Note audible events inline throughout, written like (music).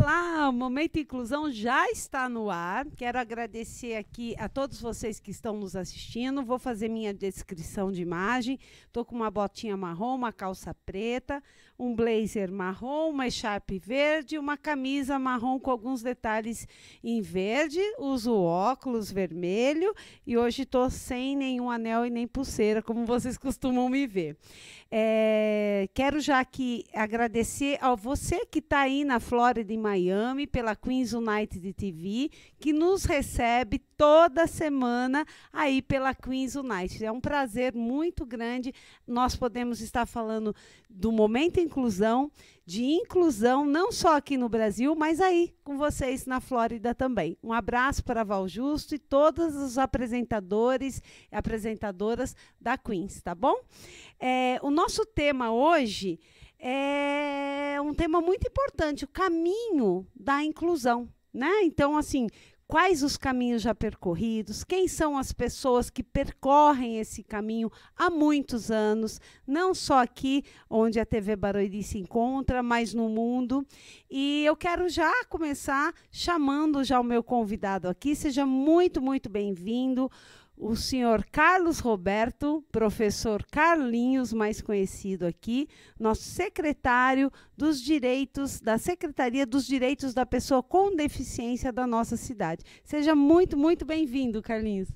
Olá, o Momento Inclusão já está no ar. Quero agradecer aqui a todos vocês que estão nos assistindo. Vou fazer minha descrição de imagem. Estou com uma botinha marrom, uma calça preta, um blazer marrom, uma echarpe verde, uma camisa marrom com alguns detalhes em verde, uso óculos vermelho e hoje estou sem nenhum anel e nem pulseira, como vocês (laughs) costumam me ver. É, quero já aqui agradecer a você que está aí na Flórida, em Miami, pela Queens United TV, que nos recebe toda semana aí pela Queens United. É um prazer muito grande. Nós podemos estar falando do momento em inclusão, de inclusão não só aqui no Brasil, mas aí com vocês na Flórida também. Um abraço para Val Justo e todos os apresentadores e apresentadoras da Queens, tá bom? É, o nosso tema hoje é um tema muito importante, o caminho da inclusão. Né? Então, assim, quais os caminhos já percorridos, quem são as pessoas que percorrem esse caminho há muitos anos, não só aqui onde a TV Barueri se encontra, mas no mundo. E eu quero já começar chamando já o meu convidado aqui. Seja muito, muito bem-vindo o senhor Carlos Roberto, professor Carlinhos, mais conhecido aqui, nosso secretário dos Direitos, da Secretaria dos Direitos da Pessoa com Deficiência da nossa cidade. Seja muito, muito bem-vindo, Carlinhos.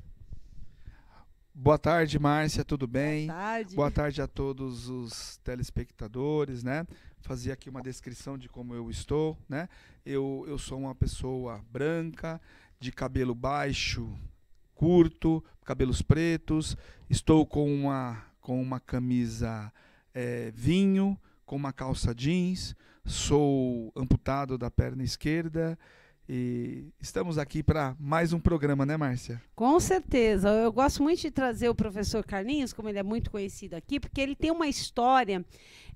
Boa tarde, Márcia, tudo bem? Boa tarde. Boa tarde a todos os telespectadores, né? Fazer aqui uma descrição de como eu estou, né? Eu, eu sou uma pessoa branca, de cabelo baixo, curto, cabelos pretos, estou com uma, com uma camisa é, vinho, com uma calça jeans, sou amputado da perna esquerda, e estamos aqui para mais um programa, né, Márcia? Com certeza. Eu gosto muito de trazer o professor Carlinhos, como ele é muito conhecido aqui, porque ele tem uma história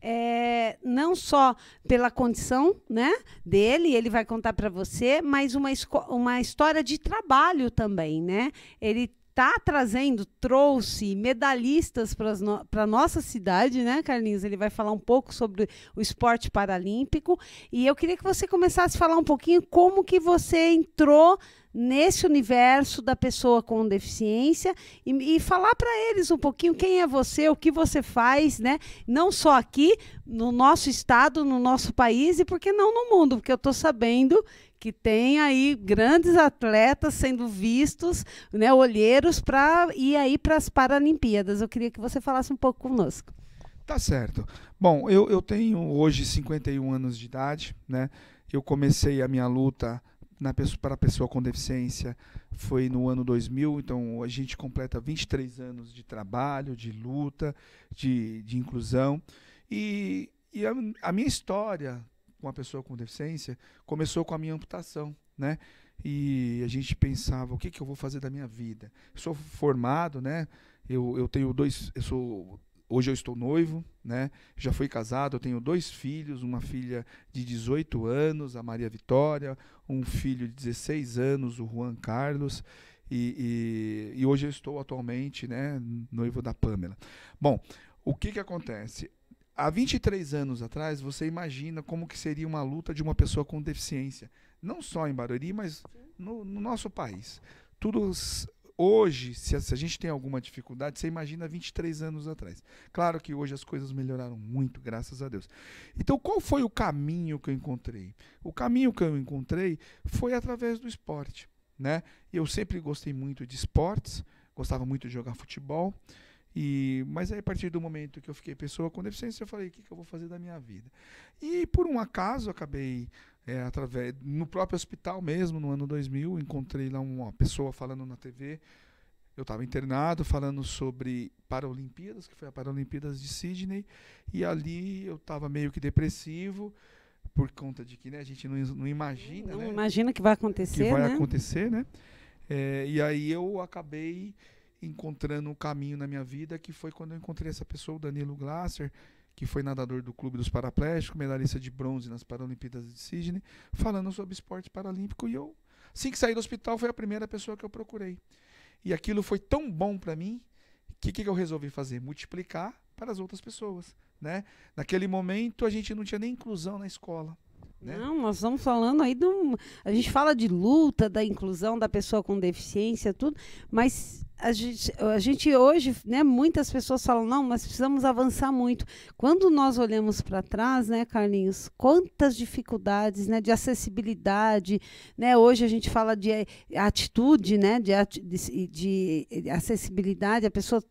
é, não só pela condição né, dele, ele vai contar para você, mas uma, uma história de trabalho também, né? Ele está trazendo, trouxe medalhistas para no, nossa cidade, né, Carlinhos? Ele vai falar um pouco sobre o esporte paralímpico. E eu queria que você começasse a falar um pouquinho como que você entrou nesse universo da pessoa com deficiência e, e falar para eles um pouquinho quem é você, o que você faz, né? Não só aqui no nosso estado, no nosso país e por que não no mundo, porque eu estou sabendo que tem aí grandes atletas sendo vistos, né, olheiros para ir aí para as Paralimpíadas. Eu queria que você falasse um pouco conosco. Tá certo. Bom, eu, eu tenho hoje 51 anos de idade, né? Eu comecei a minha luta na pessoa, para a pessoa com deficiência foi no ano 2000, então a gente completa 23 anos de trabalho, de luta, de, de inclusão. E, e a, a minha história uma pessoa com deficiência começou com a minha amputação, né? E a gente pensava, o que, que eu vou fazer da minha vida? Eu sou formado, né? Eu, eu tenho dois, eu sou hoje eu estou noivo, né? Já fui casado, eu tenho dois filhos, uma filha de 18 anos, a Maria Vitória, um filho de 16 anos, o Juan Carlos. E, e, e hoje eu estou atualmente né, noivo da Pamela. Bom, o que, que acontece? há 23 anos atrás, você imagina como que seria uma luta de uma pessoa com deficiência, não só em Barueri, mas no, no nosso país. Tudo hoje, se a, se a, gente tem alguma dificuldade, você imagina 23 anos atrás. Claro que hoje as coisas melhoraram muito, graças a Deus. Então, qual foi o caminho que eu encontrei? O caminho que eu encontrei foi através do esporte, né? Eu sempre gostei muito de esportes, gostava muito de jogar futebol. E, mas aí, a partir do momento que eu fiquei pessoa com deficiência, eu falei: o que, que eu vou fazer da minha vida? E por um acaso, acabei é, através no próprio hospital mesmo, no ano 2000, encontrei lá uma pessoa falando na TV. Eu estava internado falando sobre Paralimpíadas, que foi a Paralimpíadas de Sydney, e ali eu estava meio que depressivo por conta de que né, a gente não, não imagina. Não né, imagina que vai acontecer. Que vai né? acontecer, né? É, e aí eu acabei encontrando um caminho na minha vida, que foi quando eu encontrei essa pessoa, o Danilo Glasser, que foi nadador do Clube dos Paraplégicos, medalhista de bronze nas Paralimpíadas de Sydney, falando sobre esporte paralímpico. E eu, assim que saí do hospital, foi a primeira pessoa que eu procurei. E aquilo foi tão bom para mim, que que eu resolvi fazer? Multiplicar para as outras pessoas, né? Naquele momento a gente não tinha nem inclusão na escola. Né? Não, nós estamos falando aí de um, a gente fala de luta, da inclusão da pessoa com deficiência, tudo, mas a gente, a gente hoje, né, muitas pessoas falam, não, mas precisamos avançar muito. Quando nós olhamos para trás, né, Carlinhos, quantas dificuldades né, de acessibilidade, né? Hoje a gente fala de eh, atitude, né, de, de, de acessibilidade, a pessoa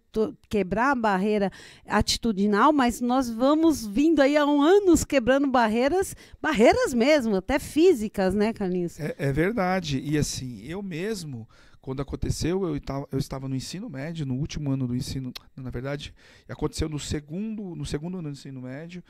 quebrar a barreira atitudinal, mas nós vamos vindo aí há anos quebrando barreiras, barreiras mesmo, até físicas, né, Carlinhos? É, é verdade. E assim, eu mesmo quando aconteceu, eu, eu estava no ensino médio, no último ano do ensino, na verdade, aconteceu no segundo, no segundo ano do ensino médio.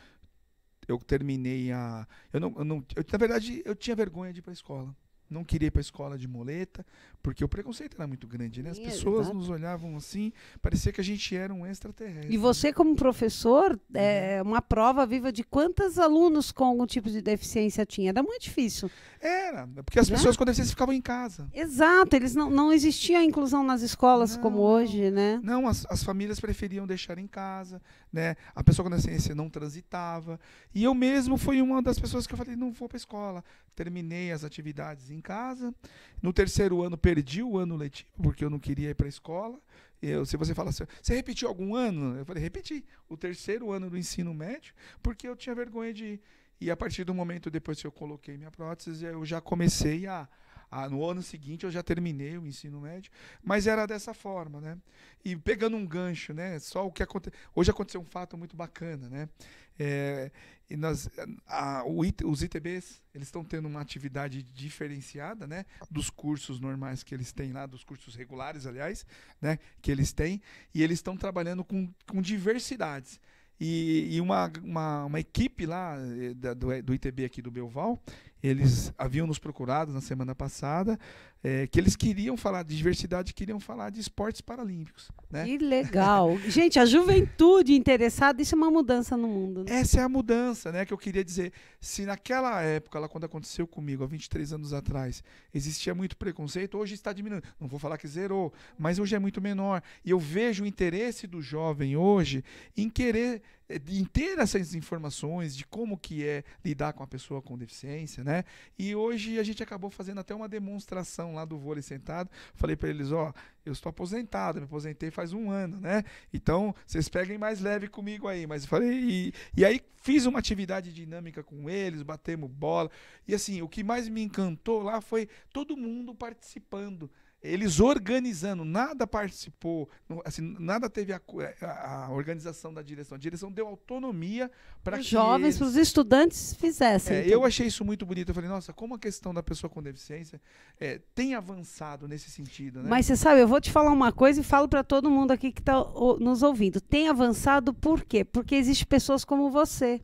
Eu terminei a, eu não, eu não, eu, na verdade, eu tinha vergonha de ir para a escola. Não queria ir para a escola de moleta, porque o preconceito era muito grande, né? As pessoas exato. nos olhavam assim, parecia que a gente era um extraterrestre. E você, como professor, uhum. é uma prova viva de quantos alunos com algum tipo de deficiência tinha. Era muito difícil. Era, porque as né? pessoas quando com deficiência ficavam em casa. Exato, eles não, não existia a inclusão nas escolas não, como hoje, né? Não, as, as famílias preferiam deixar em casa, né? A pessoa com assim, deficiência não transitava. E eu mesmo fui uma das pessoas que eu falei, não vou para a escola. Terminei as atividades em casa. No terceiro ano perdi o ano letivo, porque eu não queria ir para a escola. Eu, se você fala assim, você repetiu algum ano? Eu falei, repeti. O terceiro ano do ensino médio, porque eu tinha vergonha de ir. E a partir do momento depois que eu coloquei minha prótese, eu já comecei a, a, no ano seguinte eu já terminei o ensino médio, mas era dessa forma, né? E pegando um gancho, né? Só o que aconteceu. Hoje aconteceu um fato muito bacana, né? É, e nós, a, IT, os ITBs eles estão tendo uma atividade diferenciada, né? Dos cursos normais que eles têm lá, dos cursos regulares, aliás, né? Que eles têm e eles estão trabalhando com, com diversidades e, e uma, uma, uma, equipe lá eh, da, do, é, do ITB aqui do Belval, eles haviam nos procurado na semana passada, é, que eles queriam falar de diversidade, queriam falar de esportes paralímpicos. Né? Que legal! (laughs) Gente, a juventude interessada, isso é uma mudança no mundo. Né? Essa é a mudança né, que eu queria dizer. Se naquela época, lá quando aconteceu comigo, há 23 anos atrás, existia muito preconceito, hoje está diminuindo. Não vou falar que zerou, mas hoje é muito menor. E eu vejo o interesse do jovem hoje em querer é, de ter essas informações de como que é lidar com a pessoa com deficiência, né? E hoje a gente acabou fazendo até uma demonstração lá do vôlei sentado. Falei para eles, ó, eu estou aposentado, me aposentei faz um ano, né? Então vocês peguem mais leve comigo aí. Mas falei e, e aí fiz uma atividade dinâmica com eles, batemos bola e assim o que mais me encantou lá foi todo mundo participando eles organizando, nada participou, assim, nada teve a, eh, a, a, organização da direção. A direção deu autonomia para os jovens, para os estudantes fizessem. É, então. Eu achei isso muito bonito. Eu falei, nossa, como a questão da pessoa com deficiência é, tem avançado nesse sentido. Né? Mas você sabe, eu vou te falar uma coisa e falo para todo mundo aqui que está nos ouvindo. Tem avançado por quê? Porque existem pessoas como você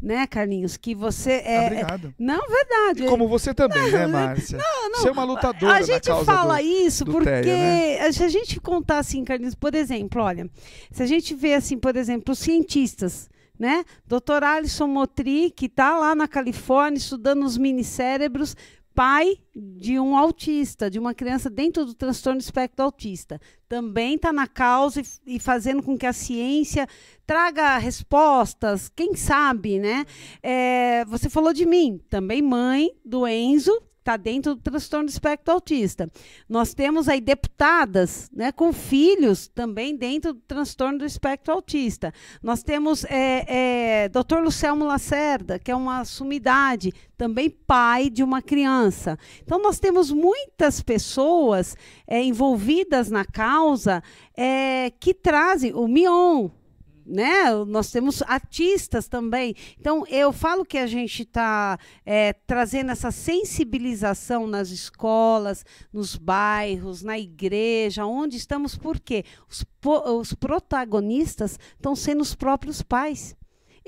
né, Carlinhos? Que você é, é. Obrigado. Não, verdade. E como você também, né, não, né, Márcia? Não, não. Você é uma lutadora. A gente fala do, isso do porque né? se a gente contar assim, Carlinhos, por exemplo, olha, se a gente vê assim, por exemplo, os cientistas. Né? Dr. Alisson Motri, que está lá na Califórnia estudando os minicérebros pai de um autista, de uma criança dentro do transtorno do espectro autista. Também está na causa e, e, fazendo com que a ciência traga respostas, quem sabe, né? É, você falou de mim, também mãe do Enzo, está dentro do transtorno do espectro autista. Nós temos aí deputadas né, com filhos também dentro do transtorno do espectro autista. Nós temos é, é, Dr. Lucelmo Lacerda, que é uma sumidade, também pai de uma criança. Então, nós temos muitas pessoas é, envolvidas na causa é, que trazem o Mion, né? Nós temos artistas também. Então, eu falo que a gente está é, trazendo essa sensibilização nas escolas, nos bairros, na igreja, onde estamos, porque os, os protagonistas estão sendo os próprios pais.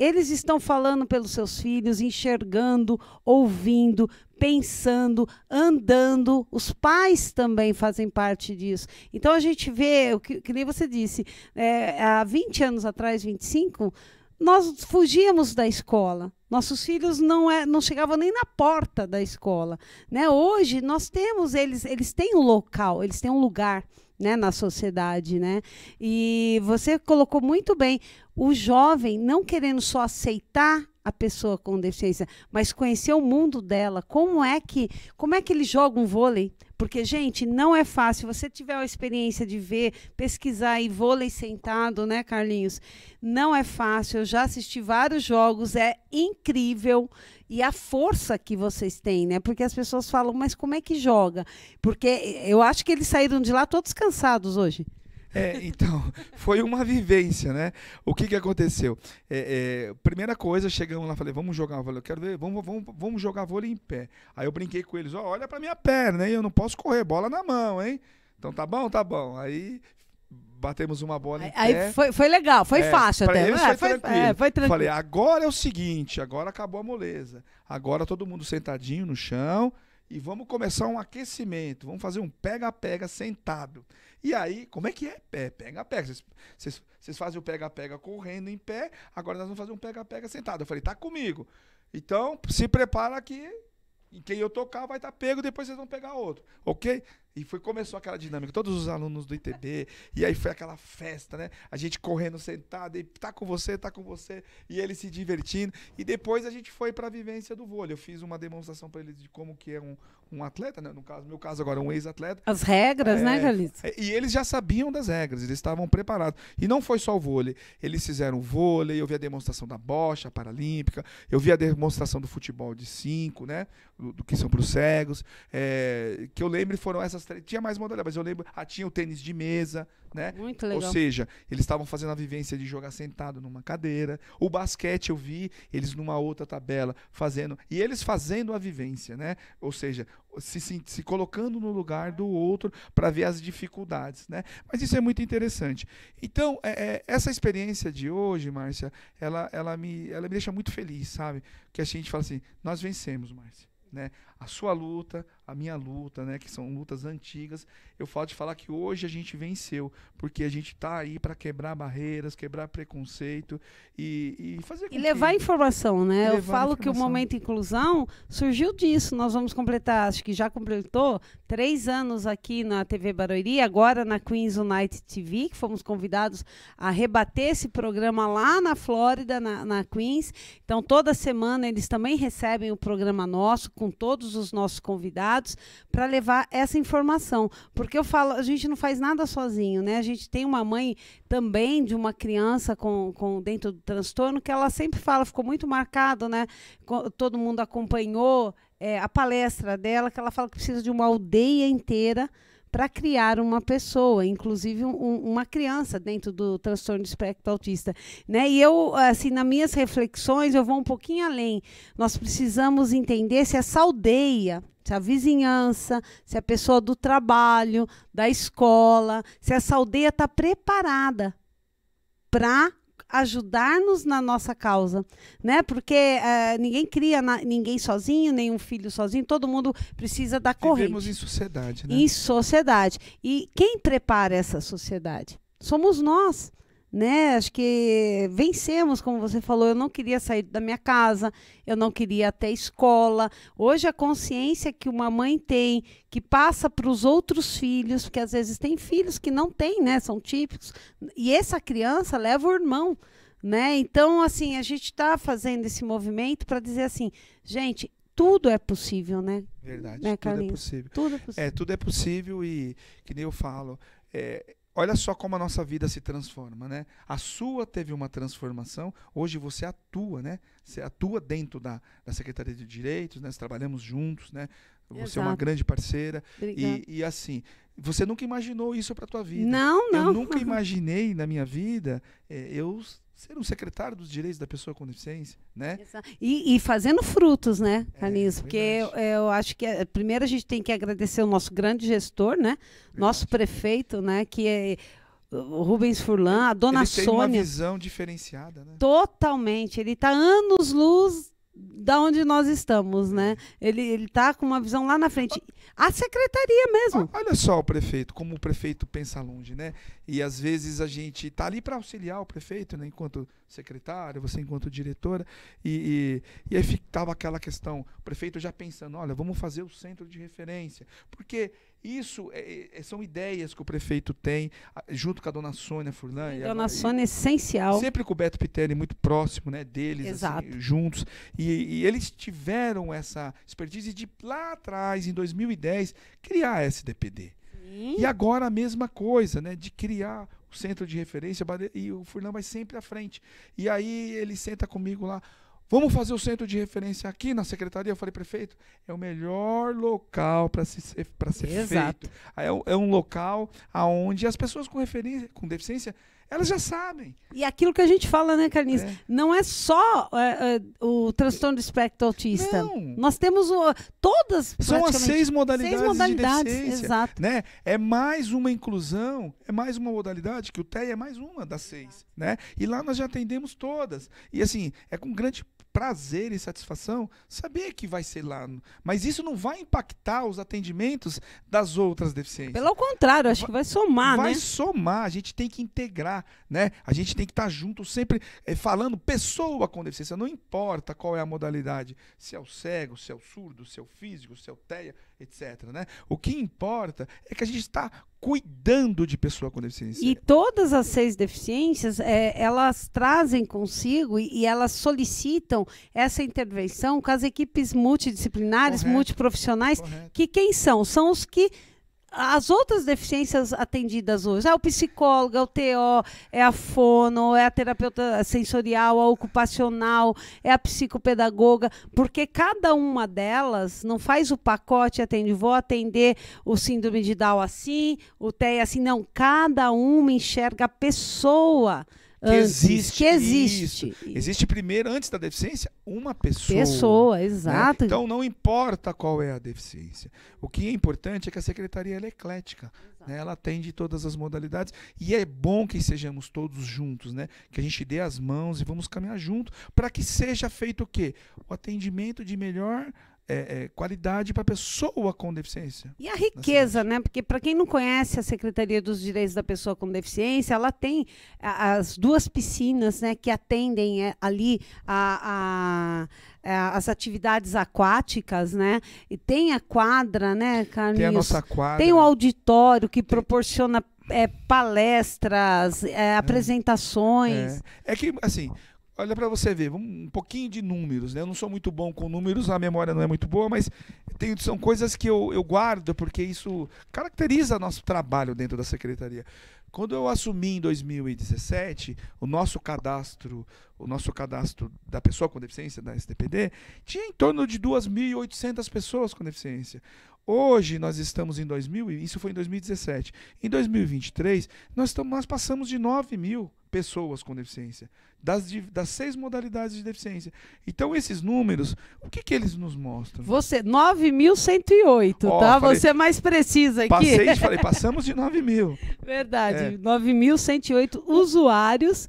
Eles estão falando pelos seus filhos, enxergando, ouvindo, pensando, andando. Os pais também fazem parte disso. Então a gente vê, o que, que nem você disse, é, há 20 anos atrás, 25, nós fugíamos da escola. Nossos filhos não, é, não chegavam nem na porta da escola. Né? Hoje nós temos eles, eles têm um local, eles têm um lugar né, na sociedade, né? E você colocou muito bem o jovem não querendo só aceitar a pessoa com deficiência, mas conhecer o mundo dela, como é que, como é que ele joga um vôlei? Porque gente, não é fácil. Você tiver a experiência de ver, pesquisar e vôlei sentado, né, Carlinhos? Não é fácil. Eu já assisti vários jogos, é incrível e a força que vocês têm, né? Porque as pessoas falam, mas como é que joga? Porque eh, eu acho que eles saíram de lá todos cansados hoje. É, então, (laughs) foi uma vivência, né? O que, que aconteceu? É, é, primeira coisa, chegamos lá, falei, vamos jogar vôlei, eu quero ver, vamos, vamos, vamos jogar vôlei em pé. Aí eu brinquei com eles, ó, olha pra minha perna, hein? Eu não posso correr, bola na mão, hein? Então tá bom, tá bom. Aí batemos uma bola em aí, pé. Foi, foi legal, foi é, fácil até. Eles né? foi, é, foi, tranquilo. É, foi tranquilo. Falei, agora é o seguinte, agora acabou a moleza. Agora todo mundo sentadinho no chão e vamos começar um aquecimento. Vamos fazer um pega-pega sentado. E aí, como é que é? Pé, pega, pega. Vocês fazem o pega-pega correndo em pé, agora nós vamos fazer um pega-pega sentado. Eu falei, tá comigo. Então, se prepara que quem eu tocar vai estar tá pego, depois vocês vão pegar outro. Ok? E foi, começou aquela dinâmica, todos os alunos do ITB, e aí foi aquela festa, né? A gente correndo sentado, e tá com você, tá com você, e ele se divertindo. E depois a gente foi para a vivência do vôlei. Eu fiz uma demonstração para eles de como que é um, um atleta, né? no caso, meu caso agora, um ex-atleta. As regras, né, é, né, Carlitos? É, e eles já sabiam das regras, eles estavam preparados. E não foi só o vôlei. Eles fizeram o vôlei, eu vi a demonstração da bocha paralímpica, eu vi a demonstração do futebol de cinco, né? Do, do que são para os cegos. É, que eu lembro foram essas três. Tinha mais modalidades, mas eu lembro. Ah, tinha o tênis de mesa, né? Muito legal. Ou seja, eles estavam fazendo a vivência de jogar sentado numa cadeira. O basquete eu vi, eles numa outra tabela fazendo. E eles fazendo a vivência, né? Ou seja, se, se, se, colocando no lugar do outro para ver as dificuldades, né? Mas isso é muito interessante. Então, é, é, essa experiência de hoje, Márcia, ela, ela, me, ela me deixa muito feliz, sabe? Que a gente fala assim, nós vencemos, Márcia. Né? a sua luta, a minha luta, né, que são lutas antigas. Eu falo de falar que hoje a gente venceu, porque a gente está aí para quebrar barreiras, quebrar preconceito e, e fazer E levar que... informação, né? Levar eu falo que o momento inclusão surgiu disso. Nós vamos completar, acho que já completou três anos aqui na TV Barueri, agora na Queens United TV, que fomos convidados a rebater esse programa lá na Flórida, na, na Queens. Então toda semana eles também recebem o programa nosso com todos todos os nossos convidados para levar essa informação. Porque eu falo, a gente não faz nada sozinho, né? A gente tem uma mãe também de uma criança com, com dentro do transtorno que ela sempre fala, ficou muito marcado, né? Todo mundo acompanhou é, a palestra dela, que ela fala que precisa de uma aldeia inteira para criar uma pessoa, inclusive um, uma criança dentro do transtorno de espectro autista, né? E eu, assim, nas minhas reflexões, eu vou um pouquinho além. Nós precisamos entender se essa aldeia se a vizinhança, se a pessoa do trabalho, da escola, se essa aldeia está preparada para ajudar-nos na nossa causa, né? Porque uh, ninguém cria na, ninguém sozinho, nenhum filho sozinho, todo mundo precisa da corrente. Vivemos em sociedade, né? Em sociedade. E quem prepara essa sociedade? Somos nós né? Acho que vencemos, como você falou, eu não queria sair da minha casa, eu não queria até escola. Hoje a consciência que uma mãe tem, que passa para os outros filhos, porque às vezes tem filhos que não têm, né? São típicos. E essa criança leva o irmão, né? Então, assim, a gente está fazendo esse movimento para dizer assim, gente, tudo é possível, né? Verdade, né, tudo, é possível. tudo é possível. É, tudo é possível e, que nem eu falo, é, Olha só como a nossa vida se transforma, né? A sua teve uma transformação, hoje você atua, né? Você atua dentro da, da Secretaria de Direitos, né? Nós trabalhamos juntos, né? Você Exato. é uma grande parceira. E, e, assim, você nunca imaginou isso para a tua vida. Não, não. Eu nunca (laughs) imaginei na minha vida é, eu ser um secretário dos direitos da pessoa com deficiência, né? E, e fazendo frutos, né, Canis? É, porque eu, eu, acho que eh, primeiro a gente tem que agradecer o nosso grande gestor, né? Verdade. Nosso prefeito, né? Que é o Rubens Furlan, a dona ele Sônia. Ele tem uma visão diferenciada, né? Totalmente. Ele está anos luz da onde nós estamos, né? Ele ele tá com uma visão lá na frente. A secretaria mesmo. Olha só o prefeito, como o prefeito pensa longe, né? E às vezes a gente tá ali para auxiliar o prefeito, né? Enquanto secretário, você enquanto diretora e, e, e aí ficava aquela questão, o prefeito já pensando, olha, vamos fazer o centro de referência, porque isso é, é, são ideias que o prefeito tem, junto com a dona Sônia Furlan. dona Sônia é essencial. Sempre com o Beto Pitelli, muito próximo né, deles, assim, Exato. Assim, juntos. E, e, eles tiveram essa expertise de lá atrás, em 2010, criar a SDPD. Sim. E agora a mesma coisa, né? De criar o centro de referência e o Furlan vai sempre à frente. E aí ele senta comigo lá. Vamos fazer o centro de referência aqui na secretaria? Eu falei, prefeito, é o melhor local para se ser, pra ser Exato. feito. É, é um local onde as pessoas com, referência, com deficiência elas já sabem. E aquilo que a gente fala, né, Carlinhos? É. Não é só é, é, o transtorno do espectro autista. Não. Nós temos o, todas. São as seis modalidades, seis modalidades de exato. Né? É mais uma inclusão, é mais uma modalidade, que o TEI é mais uma das seis. Né? E lá nós já atendemos todas. E assim, é com grande prazer e satisfação, saber que vai ser lá. Mas isso não vai impactar os atendimentos das outras deficiências. Pelo contrário, acho vai, que vai somar, vai né? Vai somar, a gente tem que integrar, né? A gente tem que estar tá junto sempre é, falando pessoa com deficiência, não importa qual é a modalidade, se é o cego, se é o surdo, se é o físico, se é o TEA, etc. Né? O que importa é que a gente está cuidando de pessoa com deficiência. E todas as seis deficiências, é, elas trazem consigo e, e, elas solicitam essa intervenção com as equipes multidisciplinares, Correto. multiprofissionais, Correto. que quem são? São os que as outras deficiências atendidas hoje, é o psicólogo, é o TO, é a fono, é a terapeuta sensorial, a ocupacional, é a psicopedagoga, porque cada uma delas não faz o pacote, atende, vou atender o síndrome de Down assim, o TEA assim, não, cada uma enxerga a pessoa que existe. Que existe. Isso. Existe primeiro, antes da deficiência, uma pessoa. Pessoa, né? exato. Né? Então não importa qual é a deficiência. O que é importante é que a secretaria é eclética. Né? Ela atende todas as modalidades. E é bom que sejamos todos juntos, né? Que a gente dê as mãos e vamos caminhar junto para que seja feito o quê? O atendimento de melhor é, é, qualidade para a pessoa com deficiência. E a riqueza, né? Porque para quem não conhece a Secretaria dos Direitos da Pessoa com Deficiência, ela tem as duas piscinas, né, que atendem é, ali a, a, é, as atividades aquáticas, né? E tem a quadra, né, Carlinhos? Tem a nossa quadra. Tem o auditório que proporciona é, palestras, apresentações. É. que, assim, Olha para você ver, um pouquinho de números, né? Eu não sou muito bom com números, a memória não é muito boa, mas tem, são coisas que eu, eu guardo, porque isso caracteriza nosso trabalho dentro da secretaria. Quando eu assumi em 2017, o nosso cadastro, o nosso cadastro da pessoa com deficiência da SDPD tinha em torno de 2.800 pessoas com deficiência. Hoje nós estamos em 2000, isso foi em 2017. Em 2023, nós, estamos, nós passamos de 9 mil pessoas com deficiência, das, das seis modalidades de deficiência. Então, esses números, o que, que eles nos mostram? Você, 9.108, oh, tá? Falei, Você é mais precisa aqui. Passei, falei, (laughs) passamos de 9.000. mil. Verdade, é. 9.108 usuários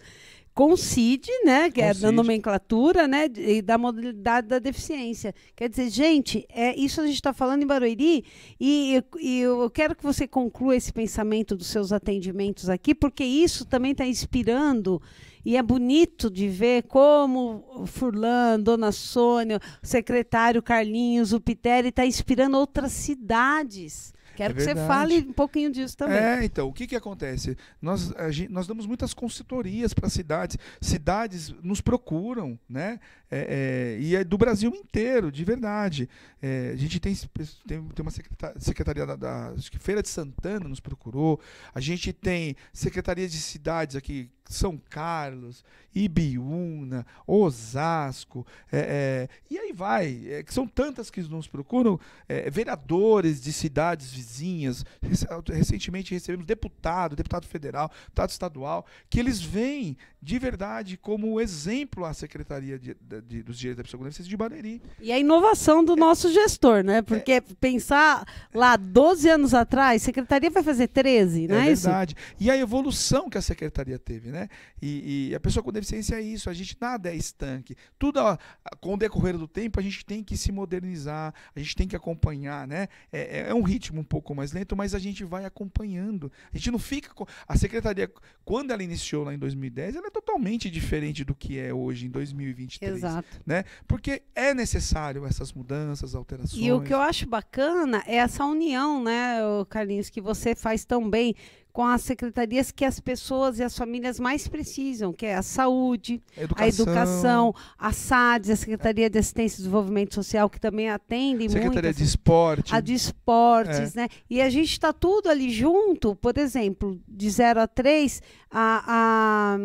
com CID, né, que com é CID. da nomenclatura, né, e da modalidade da deficiência. Quer dizer, gente, é isso a gente está falando em Barueri e, e, eu quero que você conclua esse pensamento dos seus atendimentos aqui, porque isso também está inspirando e é bonito de ver como Furlan, Dona Sônia, o secretário Carlinhos, o Piteri está inspirando outras cidades Quero é que verdade. você fale um pouquinho disso também. É, então, o que, que acontece? Nós, gente, nós damos muitas consultorias para cidades. Cidades nos procuram, né? É, é, e é do Brasil inteiro, de verdade. É, a gente tem, tem, tem uma secretaria, secretaria da, da Feira de Santana nos procurou, a gente tem secretaria de cidades aqui, São Carlos, Ibiúna, Osasco, é, e aí vai, que são tantas que nos procuram, vereadores de cidades vizinhas, recentemente recebemos deputado, deputado federal, deputado estadual, que eles veem de verdade como exemplo a Secretaria de, de de, dos direitos da pessoa com deficiência de Barueri. E a inovação do é, nosso gestor, né? Porque é, pensar lá 12 anos atrás, secretaria vai fazer 13, né? é, isso? É verdade. E a evolução que a secretaria teve, né? E, e, a pessoa com deficiência é isso, a gente nada é estanque. Tudo com o decorrer do tempo, a gente tem que se modernizar, a gente tem que acompanhar, né? É, é, é um ritmo um pouco mais lento, mas a gente vai acompanhando. A gente não fica. Com... A secretaria, quando ela iniciou lá em 2010, ela é totalmente diferente do que é hoje, em 2023. Exato. Exato. Né? Porque é necessário essas mudanças, alterações. E o que eu acho bacana é essa união, né, Carlinhos, que você faz tão bem com as secretarias que as pessoas e as famílias mais precisam, que é a saúde, a educação, a, educação, a SADS, a Secretaria de Assistência e Desenvolvimento Social, que também atende Secretaria muitas, de Esporte. A de Esportes, é. né? E a gente está tudo ali junto, por exemplo, de 0 a 3, a, a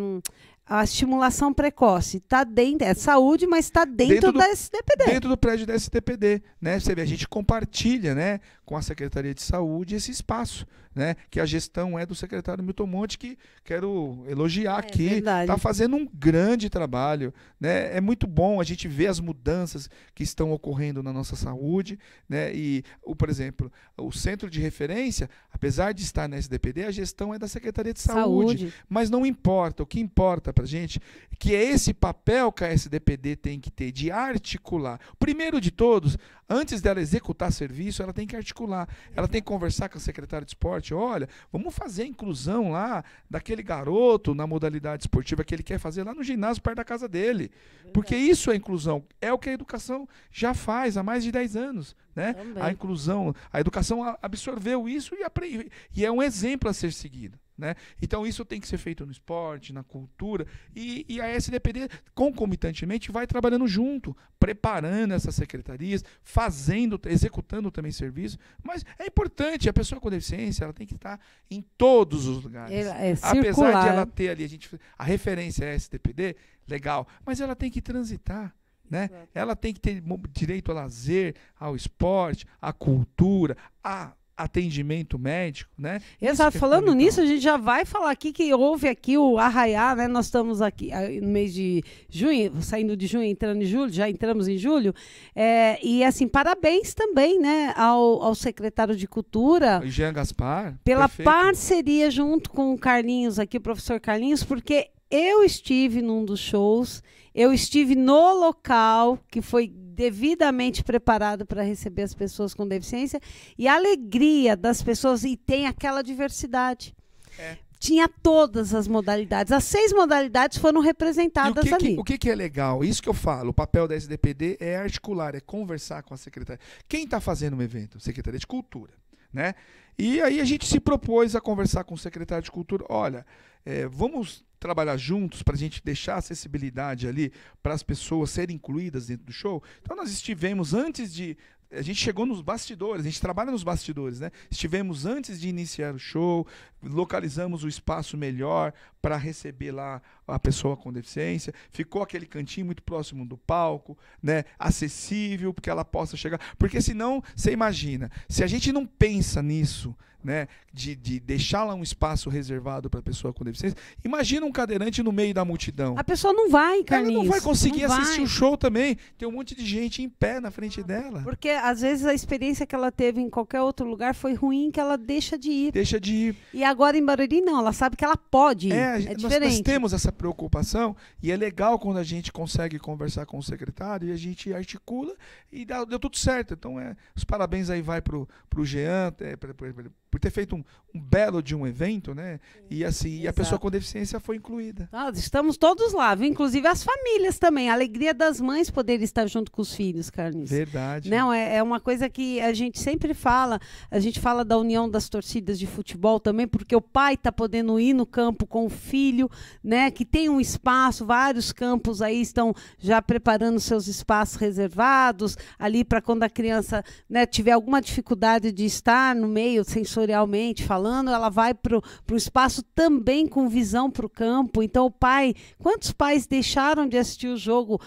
a estimulação precoce está dentro, é saúde, mas está dentro, dentro do, da SDPD. Dentro do prédio da SDPD, né? Você vê, a gente compartilha, né, com a Secretaria de Saúde esse espaço, né, que a gestão é do secretário Milton Monte, que quero elogiar é, aqui, está fazendo um grande trabalho, né? É muito bom a gente ver as mudanças que estão ocorrendo na nossa saúde, né? E, o, por exemplo, o centro de referência, apesar de estar na SDPD, a gestão é da Secretaria de Saúde, saúde. mas não importa, o que importa para a gente, que é esse papel que a SDPD tem que ter de articular. Primeiro de todos, antes dela executar serviço, ela tem que articular. Ela tem que conversar com a secretária de esporte, olha, vamos fazer a inclusão lá daquele garoto na modalidade esportiva que ele quer fazer lá no ginásio perto da casa dele. Porque isso é inclusão, é o que a educação já faz há mais de 10 anos. Né? A inclusão, a educação absorveu isso e, e é um exemplo a ser seguido. Né? Então isso tem que ser feito no esporte, na cultura, e, e, a SDPD concomitantemente vai trabalhando junto, preparando essas secretarias, fazendo, executando também serviço, mas é importante, a pessoa com deficiência ela tem que estar em todos os lugares. É, é Apesar de ela ter ali, a, gente, a referência é SDPD, legal, mas ela tem que transitar. Né? Ela tem que ter direito ao lazer, ao esporte, à cultura, a atendimento médico, né? Exato. É Falando nisso, a gente já vai falar aqui que houve aqui o arraiá, né? Nós estamos aqui ah, no mês de junho, saindo de junho, entrando em julho, já entramos em julho. É, e assim, parabéns também, né, ao, ao secretário de Cultura, Jean Gaspar, pela perfeito. parceria junto com o Carlinhos aqui, o professor Carlinhos, porque eu estive num dos shows, eu estive no local que foi devidamente preparado para receber as pessoas com deficiência e a alegria das pessoas e tem aquela diversidade. É. Tinha todas as modalidades. As seis modalidades foram representadas o que ali. Que, o que, que é legal? Isso que eu falo. O papel da SDPD é articular, é conversar com a secretaria. Quem está fazendo um evento? Secretaria de Cultura. Né? E aí a gente se propôs a conversar com o secretário de Cultura. Olha, é, vamos trabalhar juntos para a gente deixar acessibilidade ali para as pessoas serem incluídas dentro do show. Então nós estivemos antes de a gente chegou nos bastidores, a gente trabalha nos bastidores, né? Estivemos antes de iniciar o show, localizamos o espaço melhor para receber lá a pessoa com deficiência, ficou aquele cantinho muito próximo do palco, né? Acessível, porque ela possa chegar. Porque senão, você imagina, se a gente não pensa nisso, né? De, de deixar lá um espaço reservado para a pessoa com deficiência, imagina um cadeirante no meio da multidão. A pessoa não vai, Carlinhos. Ela não vai conseguir não assistir o um show também. Tem um monte de gente em pé na frente dela. Porque às vezes a experiência que ela teve em qualquer outro lugar foi ruim que ela deixa de ir. Deixa de ir. E agora em Barueri não, ela sabe que ela pode ir. É, é nós, diferente. nós temos essa preocupação, e é legal quando a gente consegue conversar com o secretário e a gente articula e dá, deu tudo certo. Então, é, os parabéns aí vai para o Jean é, pra, pra, pra, por ter feito um, um, belo de um evento, né? E assim, Exato. e a pessoa com deficiência foi incluída. estamos todos lá, viu? inclusive as famílias também. A alegria das mães poder estar junto com os filhos, Carlinhos. Verdade. Não, é, é uma coisa que a gente sempre fala, a gente fala da união das torcidas de futebol também, porque o pai está podendo ir no campo com o filho, né? Que tem um espaço, vários campos aí estão já preparando seus espaços reservados ali para quando a criança né, tiver alguma dificuldade de estar no meio sensorialmente falando, ela vai para o espaço também com visão para o campo. Então, o pai, quantos pais deixaram de assistir o jogo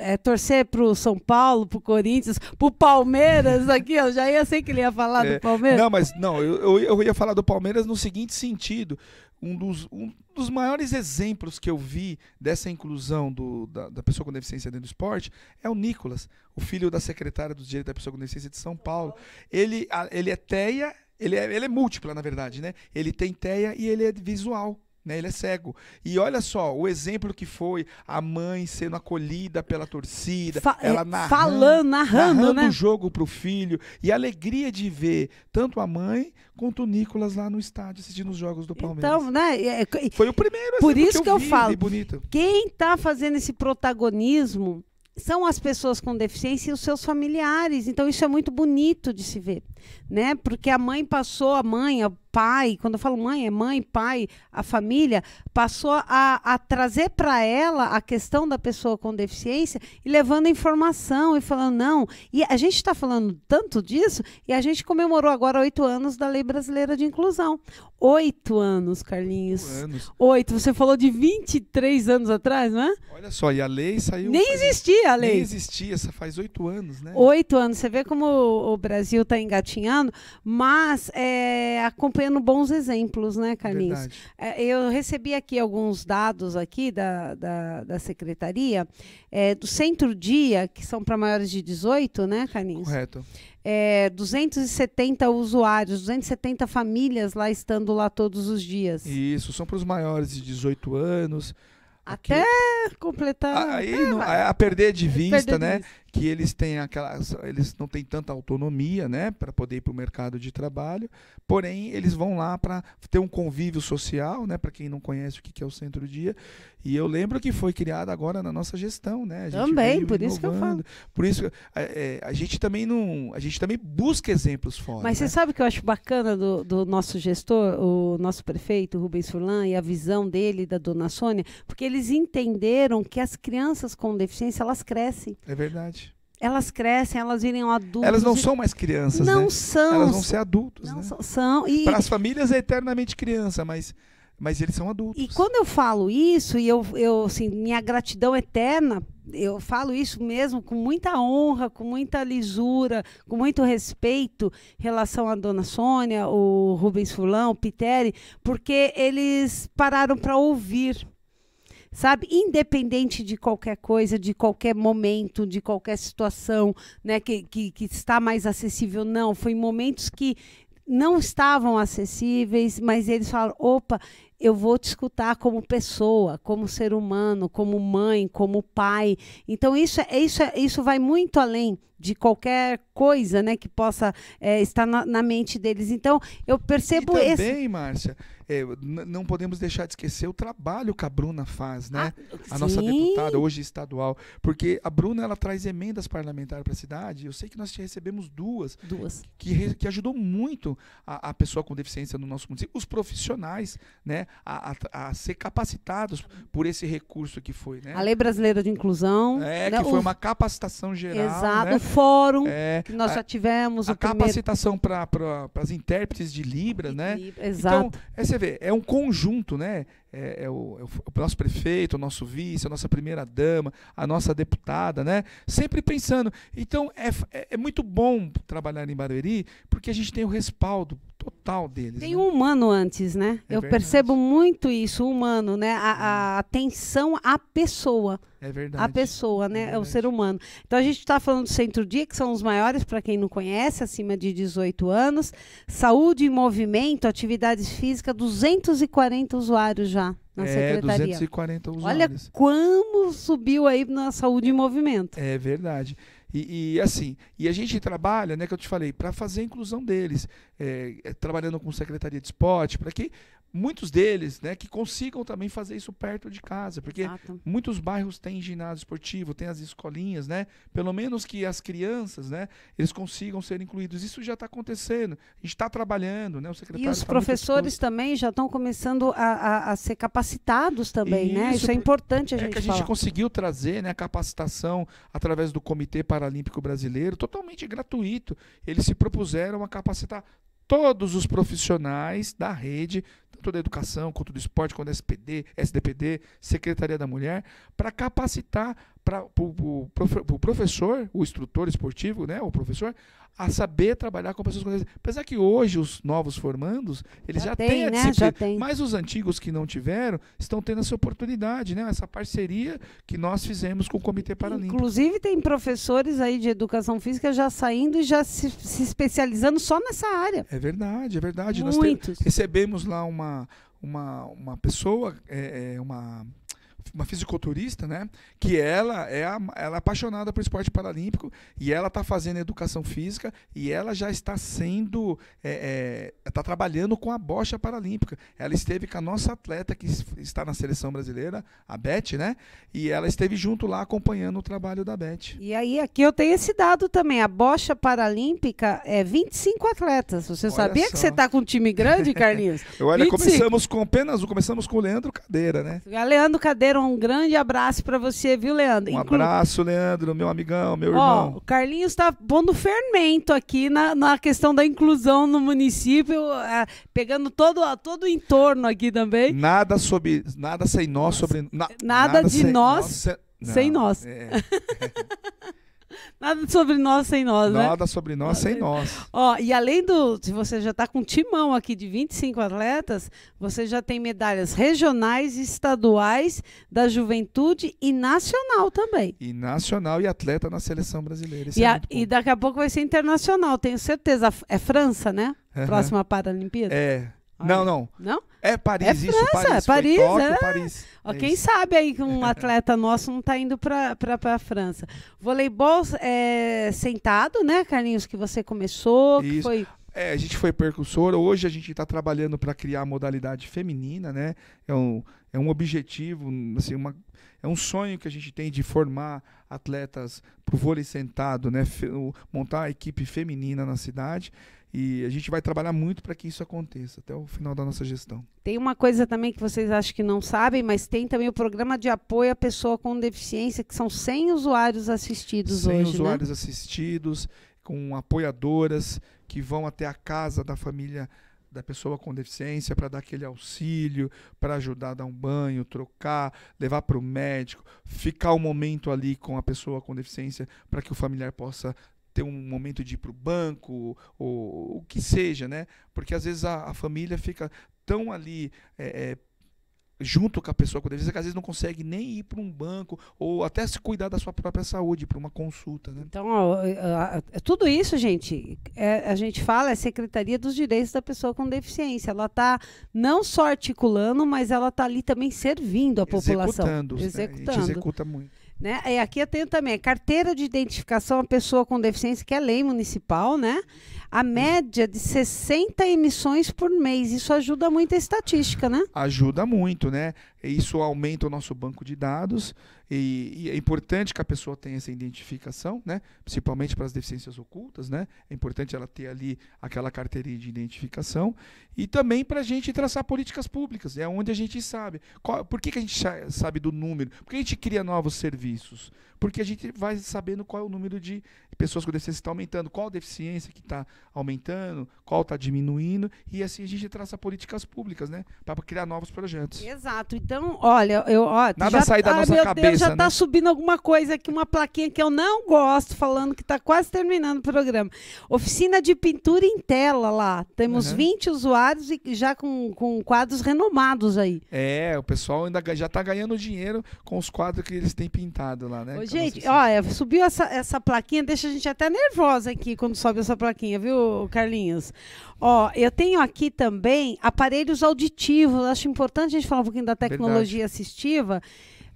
é, torcer para o São Paulo, para o Corinthians, para o Palmeiras (laughs) aqui, eu já ia sei que ele ia falar é, do Palmeiras. Não, mas não, eu, eu ia falar do Palmeiras no seguinte sentido um dos, um dos maiores exemplos que eu vi dessa inclusão do, da, da, pessoa com deficiência dentro do esporte é o Nicolas, o filho da secretária dos direitos da pessoa com deficiência de São Paulo. Ele, a, ele é TEA, ele é, ele é múltipla, na verdade, né? Ele tem TEA e ele é visual. Né? Ele é cego. E olha só, o exemplo que foi a mãe sendo acolhida pela torcida, Fa ela é, narrando, falando, narrando, narrando né? o jogo pro filho e a alegria de ver tanto a mãe quanto o Nicolas lá no estádio assistindo os jogos do Palmeiras. Então, né? É, foi o primeiro. Por isso que eu, eu vi, falo. Quem está fazendo esse protagonismo são as pessoas com deficiência e os seus familiares. Então isso é muito bonito de se ver, né? Porque a mãe passou, a mãe, pai, quando eu falo mãe, é mãe, pai, a família, passou a, a trazer para ela a questão da pessoa com deficiência e levando informação e falando, não. E a gente está falando tanto disso e a gente comemorou agora oito anos da Lei Brasileira de Inclusão. Oito anos, Carlinhos. Oito. Você falou de 23 anos atrás, não é? Olha só, e a lei saiu. Nem existia a lei. Nem existia, essa faz oito anos, né? Oito anos. Você vê como o Brasil está engatinhando, mas é, acompanhando Tendo bons exemplos, né, Carlinhos? É, eu recebi aqui alguns dados aqui da, da, da secretaria é, do Centro Dia, que são para maiores de 18, né, Carlinhos? Correto. É, 270 usuários, 270 famílias lá estando lá todos os dias. Isso, são para os maiores de 18 anos. Até completar. Aí, a, a perder de vista, perder né? De vista que eles têm aquelas, eles não têm tanta autonomia, né, para poder ir para o mercado de trabalho. Porém, eles vão lá para ter um convívio social, né, para quem não conhece o que é o Centro Dia. E eu lembro que foi criado agora na nossa gestão, né? também, por isso que eu falo. Por isso, é, a gente também não, a gente também busca exemplos fora. Mas né? você sabe o que eu acho bacana do, do nosso gestor, o nosso prefeito Rubens Furlan e a visão dele da Dona Sônia, porque eles entenderam que as crianças com deficiência elas crescem. É verdade. Elas crescem, elas virem adultos. Elas não são mais crianças, Não né? são. Elas vão ser adultos, Não né? são. são e... Para as famílias é eternamente criança, mas mas eles são adultos. E quando eu falo isso, e eu, eu assim, minha gratidão eterna, eu falo isso mesmo com muita honra, com muita lisura, com muito respeito em relação à dona Sônia, o Rubens Fulão, o Piteri, porque eles pararam para ouvir sabe? Independente de qualquer coisa, de qualquer momento, de qualquer situação, né? Que, que, que está mais acessível, não. Foi em momentos que não estavam acessíveis, mas eles falam: opa, eu vou te escutar como pessoa, como ser humano, como mãe, como pai. Então isso é isso, é, isso vai muito além de qualquer coisa, né, que possa é, estar na, na, mente deles. Então eu percebo isso. também, esse... Márcia, é, não podemos deixar de esquecer o trabalho que a Bruna faz, né? Ah, a nossa deputada hoje estadual, porque a Bruna ela traz emendas parlamentares para a cidade. Eu sei que nós te recebemos duas, duas que, que ajudou muito a, a pessoa com deficiência no nosso município, os profissionais, né? a, a, a, ser capacitados por esse recurso que foi. Né? A Lei Brasileira de Inclusão. É, né? que foi uma capacitação geral. Exato, né? o fórum é, que nós a, já tivemos. A capacitação primeiro... para pra, as intérpretes de Libras, né? Libra, então, exato. Então, é, você vê, é um conjunto, né? é, é, o, é, o, nosso prefeito, o nosso vice, a nossa primeira dama, a nossa deputada, né? Sempre pensando. Então é, é, é muito bom trabalhar em Barueri porque a gente tem o respaldo total deles. Tem né? um humano antes, né? É Eu verdade. percebo muito isso, humano, né? A, a atenção à pessoa. É verdade. A pessoa, né? É, é o ser humano. Então a gente está falando do Centro Dia, que são os maiores, para quem não conhece, acima de 18 anos. Saúde e movimento, atividades físicas, 240 usuários já na é, secretaria. 240 usuários. Olha como subiu aí na saúde e movimento. É verdade. E, e, assim, e a gente trabalha, né, que eu te falei, para fazer a inclusão deles, é, é, trabalhando com secretaria de esporte, para que muitos deles, né, que consigam também fazer isso perto de casa, porque Exato. muitos bairros têm ginásio esportivo, têm as escolinhas, né? Pelo menos que as crianças, né, eles consigam ser incluídos. Isso já está acontecendo, a gente está trabalhando, né? O secretário e os tá professores também já estão começando a, a, a, ser capacitados também, isso, né? Isso é importante a é gente. É que a gente falar. conseguiu trazer, né, a capacitação através do Comitê Paralímpico Brasileiro, totalmente gratuito. Eles se propuseram a capacitar todos os profissionais da rede tanto da educação, quanto do esporte, quanto da SPD, SDPD, Secretaria da Mulher, para capacitar para o pro, professor, o instrutor esportivo, né, o professor, a saber trabalhar com pessoas com deficiência. Apesar que hoje os novos formandos, eles já, já têm a disciplina, né? já tem. mas os antigos que não tiveram estão tendo essa oportunidade, né? essa parceria que nós fizemos com o Comitê Paralímpico. Inclusive tem professores aí de educação física já saindo e já se, se especializando só nessa área. É verdade, é verdade. Muitos. Nós te, recebemos lá uma uma, uma, uma pessoa, é, é uma uma fisiculturista, né? Que ela é, a, ela é apaixonada por esporte paralímpico e ela está fazendo educação física e ela já está sendo. está é, é, tá trabalhando com a bocha paralímpica. Ela esteve com a nossa atleta que está na seleção brasileira, a Beth, né? E ela esteve junto lá acompanhando o trabalho da Beth. E aí, aqui eu tenho esse dado também. A bocha paralímpica é 25 atletas. Você Olha sabia só. que você está com um time grande, (laughs) Carlinhos? Olha, 25. começamos com apenas, começamos com o Leandro Cadeira, né? A Leandro Cadeira, um um grande abraço para você, viu, Leandro? Um Inclu... abraço, Leandro, meu amigão, meu Ó, irmão. O Carlinhos está pondo fermento aqui na, na questão da inclusão no município, é, pegando todo, todo o entorno aqui também. Nada sobre. Nada sem nós sobre. Na, nada, nada, de nós, nós sem, não, sem nós. É. (laughs) (laughs) Nada sobre nós sem nós, Nada né? Nada sobre nós sem nós. Ó, e além do. Se você já está com um timão aqui de 25 atletas, você já tem medalhas regionais, estaduais, da juventude e nacional também. E nacional e atleta na seleção brasileira. E, é a, e, daqui a pouco vai ser internacional, tenho certeza. É França, né? Uhum. Próxima Paralimpíada? É, não, não. Não? É Paris, é França, isso, Paris. É Paris, Tóquio, é. Paris. Ó, é quem isso. sabe aí que um (laughs) atleta nosso não está indo para a França. Voleibol é, sentado, né, Carlinhos, que você começou, isso. que foi... É, a gente foi percussora, hoje a gente está trabalhando para criar a modalidade feminina, né? É um, é um objetivo, assim, uma, é um sonho que a gente tem de formar atletas para o vôlei sentado, né? montar a equipe feminina na cidade. E a gente vai trabalhar muito para que isso aconteça até o final da nossa gestão. Tem uma coisa também que vocês acham que não sabem, mas tem também o programa de apoio à pessoa com deficiência, que são 100 usuários assistidos 100 hoje. 100 né? usuários né? assistidos, com apoiadoras que vão até a casa da família da pessoa com deficiência para dar aquele auxílio, para ajudar a dar um banho, trocar, levar para o médico, ficar um momento ali com a pessoa com deficiência para que o familiar possa ter um momento de ir para o banco, ou o que seja, né? Porque às vezes a, a família fica tão ali. É, é, junto com a pessoa com deficiência, que às vezes não consegue nem ir para um banco ou até se cuidar da sua própria saúde, para uma consulta. Né? Então, ó, é tudo isso, gente, é, a gente fala é Secretaria dos Direitos da Pessoa com Deficiência. Ela está não só articulando, mas ela está ali também servindo a população. Executando. Executando. Né? A gente executa muito. Né? E é, aqui eu tenho também carteira de identificação a pessoa com deficiência, que é lei municipal, né? a média de 60 emissões por mês. Isso ajuda muito a estatística, né? Ajuda muito, né? Isso aumenta o nosso banco de dados e, e é importante que a pessoa tenha essa identificação, né? Principalmente para as deficiências ocultas, né? É importante ela ter ali aquela carteirinha de identificação e também para a gente traçar políticas públicas. É onde a gente sabe. Qual, por que, que a gente sabe do número? Por que a gente cria novos serviços? Porque a gente vai sabendo qual é o número de pessoas com deficiência que está aumentando, qual a deficiência que está aumentando, qual está diminuindo, e assim a gente traça políticas públicas, né? Para criar novos projetos. Exato. Então, olha, eu. Ó, Nada já, sai da ah, nossa meu cabeça. Deus, já está né? subindo alguma coisa aqui, uma plaquinha que eu não gosto, falando que está quase terminando o programa. Oficina de pintura em tela lá. Temos uhum. 20 usuários e já com, com quadros renomados aí. É, o pessoal ainda já está ganhando dinheiro com os quadros que eles têm pintado lá, né? Ô, então, assim, gente, olha, é, subiu essa, essa plaquinha, deixa a gente até nervosa aqui quando sobe essa plaquinha, viu? viu, Carlinhos? Ó, eu tenho aqui também aparelhos auditivos. Acho importante a gente falar um pouquinho da tecnologia Verdade. assistiva.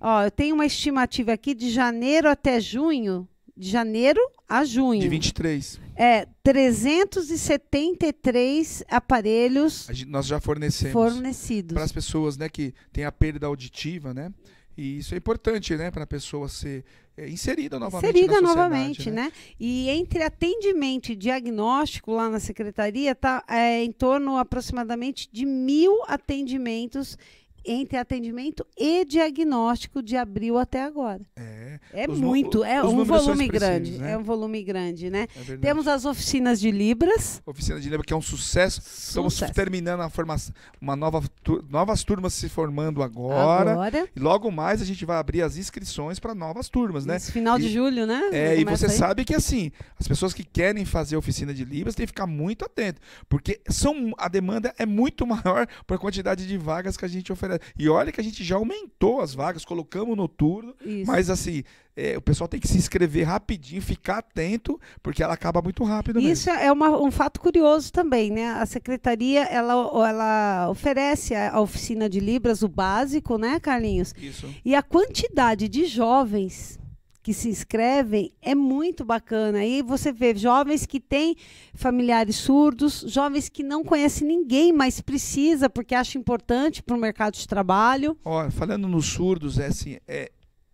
Ó, eu tenho uma estimativa aqui de janeiro até junho. De janeiro a junho. De 23. É, 373 aparelhos. Gente, nós já fornecemos. Fornecidos. Para as pessoas né, que têm a perda auditiva, né? E isso é importante, né, para a pessoa ser é, inserida novamente. Inserida novamente, né? né? E entre atendimento e diagnóstico lá na secretaria está é, em torno aproximadamente de mil atendimentos entre atendimento e diagnóstico de abril até agora. É, é muito, é um volume grande, né? é um volume grande, né? É Temos as oficinas de Libras. Oficina de Libras que é um sucesso. sucesso. Estamos terminando a formação, uma nova novas turmas se formando agora. agora. E logo mais a gente vai abrir as inscrições para novas turmas, né? Esse final e, de julho, né? É, e você aí. sabe que assim, as pessoas que querem fazer oficina de Libras têm que ficar muito atento, porque são a demanda é muito (laughs) maior por quantidade de vagas que a gente oferece e olha que a gente já aumentou as vagas, colocamos noturno, mas assim, é, o pessoal tem que se inscrever rapidinho, ficar atento, porque ela acaba muito rápido. Isso mesmo. é uma, um fato curioso também, né? A secretaria ela, ela oferece a, oficina de libras, o básico, né, Carlinhos? Isso. E a quantidade de jovens que se inscrevem é muito bacana. aí você vê jovens que têm familiares surdos, jovens que não conhecem ninguém, mas precisa porque acha importante para o mercado de trabalho. Olha, falando nos surdos, é assim, é,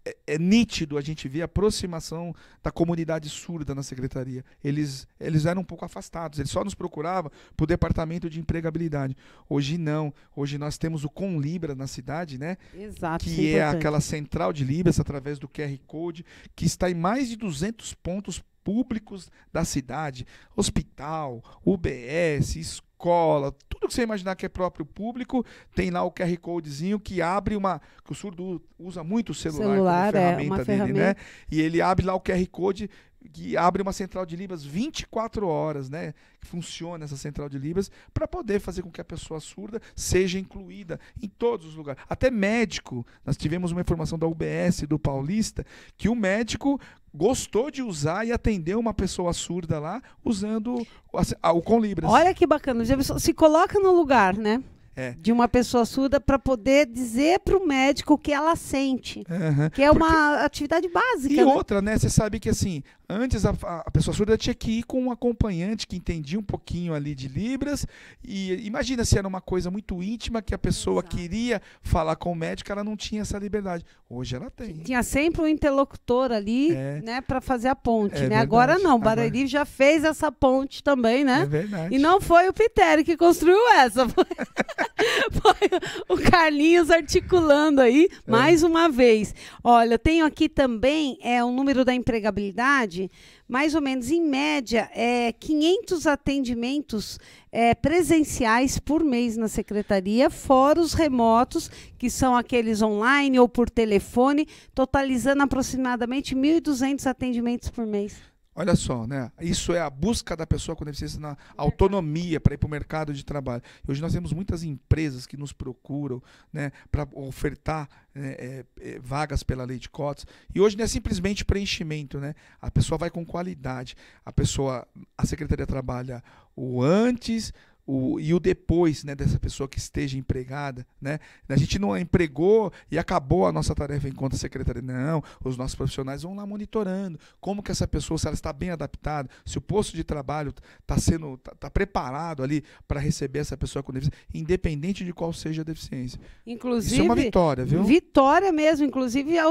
é, é, nítido a gente ver a aproximação da comunidade surda na secretaria. Eles, eles eram um pouco afastados, eles só nos procuravam para o departamento de empregabilidade. Hoje não. Hoje nós temos o Com Libra na cidade, né? Exato. É que é aquela central de Libras através do QR Code, que está em mais de 200 pontos públicos da cidade, hospital, UBS, escola escola, tudo que você imaginar que é próprio público, tem lá o QR Codezinho que abre uma. que o surdo usa muito o celular, celular como ferramenta, é, ferramenta dele, né? E ele abre lá o QR Code que abre uma central de Libras 24 horas, né? Que funciona essa central de Libras, para poder fazer com que a pessoa surda seja incluída em todos os lugares. Até médico, nós tivemos uma informação da UBS do Paulista, que o médico gostou de usar e atendeu uma pessoa surda lá usando o, o com Libras. Olha que bacana, se coloca no lugar, né? É. De uma pessoa surda para poder dizer para o médico o que ela sente. Uhum. Que é Porque... uma atividade básica. E né? outra, né? Você sabe que assim, antes a, a, pessoa surda tinha que ir com um acompanhante que entendia um pouquinho ali de Libras. E imagina se era uma coisa muito íntima que a pessoa Exato. queria falar com o médico, ela não tinha essa liberdade. Hoje ela tem. Tinha sempre um interlocutor ali, é. né, para fazer a ponte, é né? Agora não, Barueri Agora... já fez essa ponte também, né? É verdade. E não foi o Pitério que construiu essa. Foi... (laughs) (laughs) Foi o Carlinhos articulando aí é. mais uma vez. Olha, tenho aqui também é o número da empregabilidade, mais ou menos em média é 500 atendimentos é, presenciais por mês na secretaria, fora os remotos que são aqueles online ou por telefone, totalizando aproximadamente 1.200 atendimentos por mês. Olha só, né? Isso é a busca da pessoa com deficiência na autonomia para ir para o mercado de trabalho. Hoje nós temos muitas empresas que nos procuram né, para ofertar é, é, é, vagas pela lei de cotas. E hoje não é simplesmente preenchimento, né? A pessoa vai com qualidade. A pessoa, a secretaria trabalha o antes, o, e o depois né, dessa pessoa que esteja empregada. Né? A gente não empregou e acabou a nossa tarefa enquanto secretária. Não, os nossos profissionais vão lá monitorando como que essa pessoa, se ela está bem adaptada, se o posto de trabalho está sendo tá, tá preparado ali para receber essa pessoa com deficiência, independente de qual seja a deficiência. Inclusive, Isso é uma vitória, viu? Vitória mesmo. Inclusive, é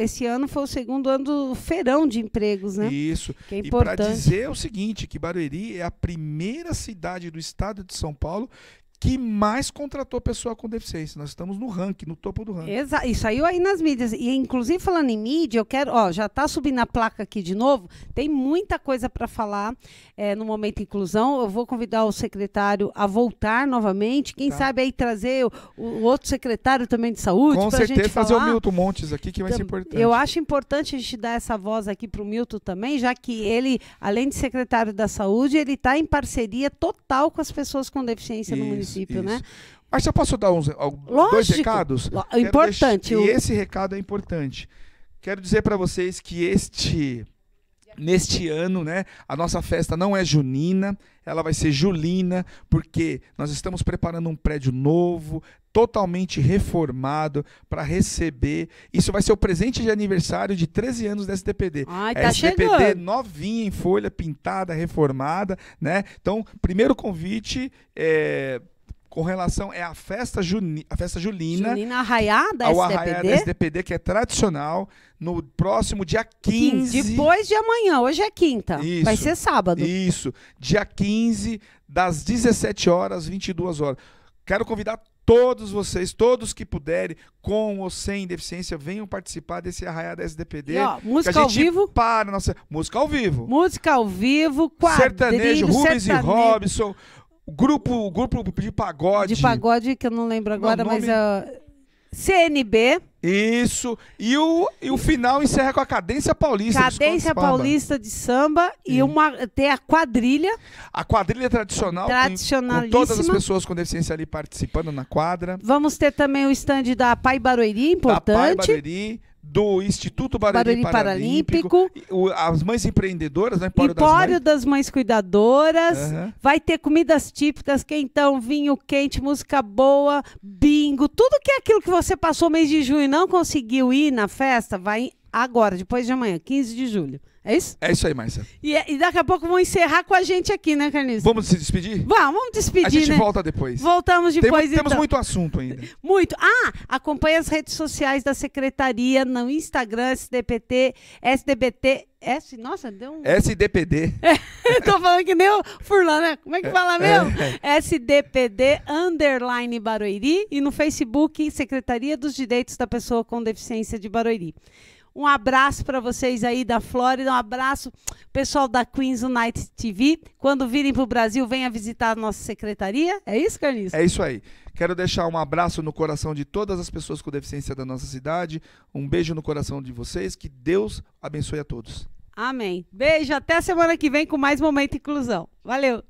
esse ano foi o segundo ano do feirão de empregos, né? Isso. Que é importante. E para dizer o seguinte, que Barueri é a primeira cidade do estado estado de São Paulo que mais contratou pessoa com deficiência. Nós estamos no ranking, no topo do ranking. Exa e saiu aí nas mídias. E inclusive falando em mídia, eu quero, ó, já está subindo a placa aqui de novo. Tem muita coisa para falar é, no momento inclusão. Eu vou convidar o secretário a voltar novamente. Quem tá. sabe aí trazer o, o, outro secretário também de saúde. Com certeza gente fazer o Milton Montes aqui que vai ser importante. Eu acho importante a gente dar essa voz aqui para o Milton também, já que ele, além de secretário da saúde, ele está em parceria total com as pessoas com deficiência Isso. no município isso. né? Mas eu posso dar uns Lógico, dois recados? Lógico. importante. Deixar, o... E esse recado é importante. Quero dizer para vocês que este neste ano, né? A nossa festa não é junina, ela vai ser julina, porque nós estamos preparando um prédio novo, totalmente reformado para receber. Isso vai ser o presente de aniversário de 13 anos da SDPD. Ai, tá SDPD chegando. novinha em folha, pintada, reformada, né? Então, primeiro convite é com relação é a festa, juni, a festa julina. Julina Arraiá da ao SDPD. da SDPD, que é tradicional, no próximo dia 15. Depois de amanhã, hoje é quinta. Isso, vai ser sábado. Isso, dia 15, das 17 horas às 22 horas. Quero convidar todos vocês, todos que puderem, com ou sem deficiência, venham participar desse Arraiá da SDPD. E, ó, música ao vivo. Para nossa música ao vivo. Música ao vivo, quadrilho, sertanejo, Rubens sertanejo. e Robson, Grupo, grupo de pagode. De pagode, que eu não lembro agora, nome... mas é. CNB. Isso. E o, e o final encerra com a Cadência Paulista. Cadência Paulista de samba e, e uma tem a quadrilha. A quadrilha é tradicional. Tradicionalíssima. Com, com todas as pessoas com deficiência ali participando na quadra. Vamos ter também o stand da Pai Barueri, importante. Da Pai Barueri do Instituto Barueri, Barueri Paralímpico, as mães empreendedoras, né? Empório, Empório das, mães. das Mães Cuidadoras, uhum. vai ter comidas típicas, quentão, vinho quente, música boa, bingo, tudo que é aquilo que você passou mês de junho e não conseguiu ir na festa, vai agora, depois de amanhã, 15 de julho. É isso? É isso aí, Marcia. E, é, e, daqui a pouco vão encerrar com a gente aqui, né, Carlinhos? Vamos se despedir? Vamos, vamos despedir. A gente né? volta depois. Voltamos depois. Temos, então. temos muito assunto ainda. Muito. Ah, acompanhe as redes sociais da secretaria no Instagram, SDPT, SDBT. S, nossa, deu um. SDPD. É, (laughs) tô falando que nem o Furlan, né? Como é que é, fala é. mesmo? É. SDPD underline Barueri e no Facebook Secretaria dos Direitos da Pessoa com Deficiência de Barueri. Um abraço para vocês aí da Flórida, um abraço pessoal da Queens United TV. Quando virem para o Brasil, venha visitar a nossa secretaria. É isso, Carlinhos? É isso aí. Quero deixar um abraço no coração de todas as pessoas com deficiência da nossa cidade. Um beijo no coração de vocês. Que Deus abençoe a todos. Amém. Beijo, até semana que vem com mais Momento Inclusão. Valeu!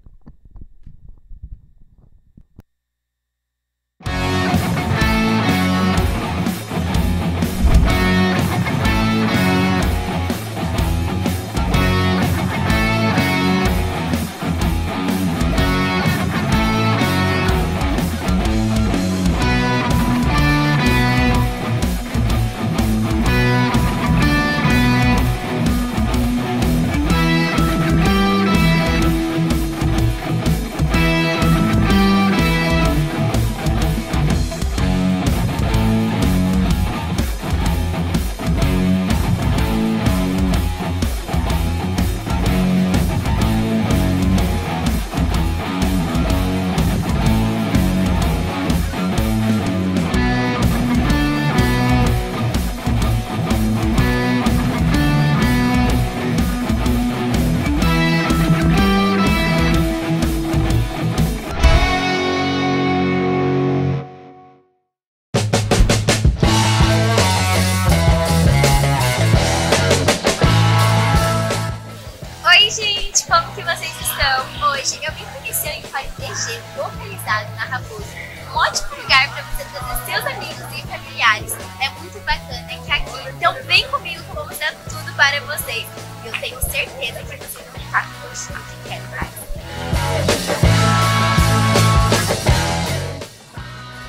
localizado na Raposa, um ótimo lugar para você trazer seus amigos e familiares. É muito bacana que aqui, então vem comigo que eu vou mostrar tudo para vocês. E eu tenho certeza que vocês vão ficar com o que quer mais.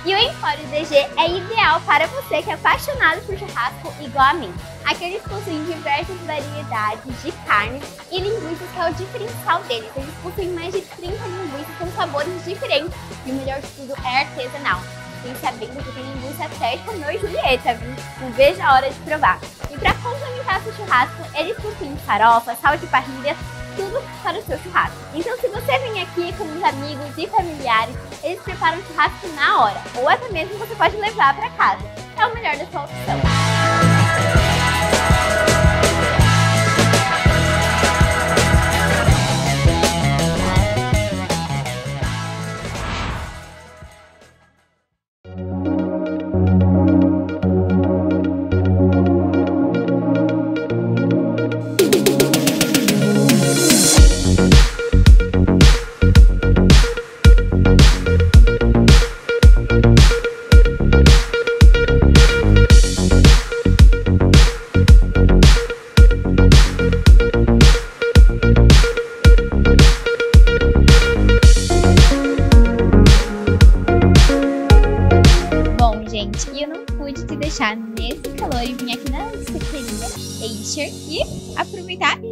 E o Empório DG é ideal para você que é apaixonado por churrasco igual a mim. Aqui eles possuem diversas variedades de carnes e linguiças que é o diferencial deles. Então, eles possuem mais de 30 linguiças com sabores diferentes e o melhor de tudo é artesanal. Fiquem sabendo que tem linguiça até meu Julieta, viu? Não vejo a hora de provar. E para complementar seu churrasco, eles possuem farofa, sal de parrilha, tudo para o seu churrasco. Então, se você vem aqui com os amigos e familiares, eles preparam o churrasco na hora, ou até mesmo você pode levar para casa. É o melhor da sua opção.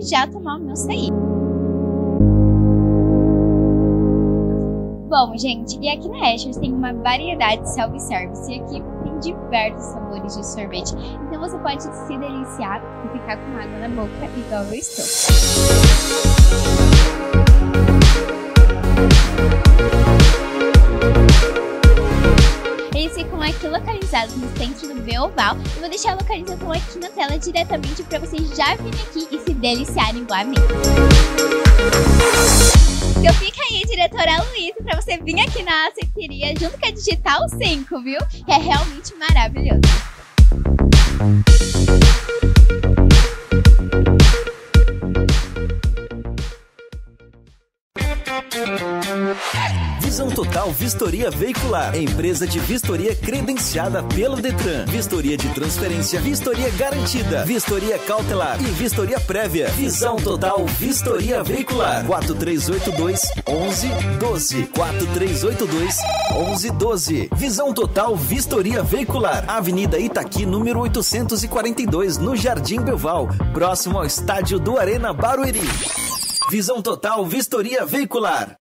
já tomar o meu saí. Bom, gente, e aqui na Asher tem uma variedade de self-service e aqui tem diversos sabores de sorvete. Então você pode se deliciar e ficar com água na boca igual eu estou. Música estão aqui localizados no centro do Beoval. Eu vou deixar a localização aqui na tela diretamente para vocês já virem aqui e se deliciarem a mim. Então fica aí, diretora Luísa, para você vir aqui na aceiteria junto com a Digital 5, viu? É realmente maravilhoso. Vistoria Veicular, empresa de vistoria credenciada pelo Detran. Vistoria de transferência, vistoria garantida, vistoria cautelar e vistoria prévia. Visão Total Vistoria Veicular. 4382 1112 4382 1112. Visão Total Vistoria Veicular. Avenida Itaqui, número 842, no Jardim Belval, próximo ao estádio do Arena Barueri. Visão Total Vistoria Veicular.